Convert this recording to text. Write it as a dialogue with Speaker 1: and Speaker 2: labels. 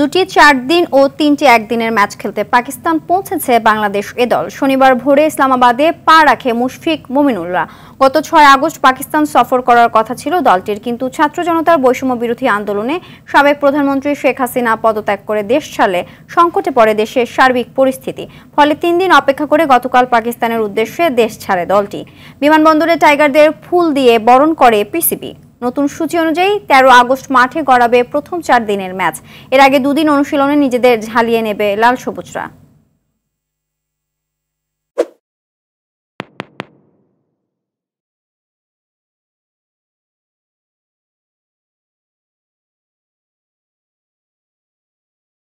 Speaker 1: দুটি চার দিন ও তিনটি একদিনের ম্যাচ খেলতে পাকিস্তান পৌঁছেছে বাংলাদেশ এ দল শনিবার ভোরে ইসলামাবাদে পা রাখে মুশফিক মুমিনুল্লাহ গত ছয় আগস্ট পাকিস্তান সফর করার কথা ছিল দলটির কিন্তু ছাত্র জনতার বৈষম্য বিরোধী আন্দোলনে সাবেক প্রধানমন্ত্রী শেখ হাসিনা পদত্যাগ করে দেশ ছাড়লে সংকটে পড়ে দেশের সার্বিক পরিস্থিতি ফলে তিন দিন অপেক্ষা করে গতকাল পাকিস্তানের উদ্দেশ্যে দেশ ছাড়ে দলটি বিমানবন্দরে টাইগারদের ফুল দিয়ে বরণ করে পিসিবি নতুন সূচি অনুযায়ী তেরো আগস্ট মাঠে গড়াবে প্রথম চার দিনের ম্যাচ এর আগে দুদিন অনুশীলনে নিজেদের ঝালিয়ে নেবে লাল সবুজরা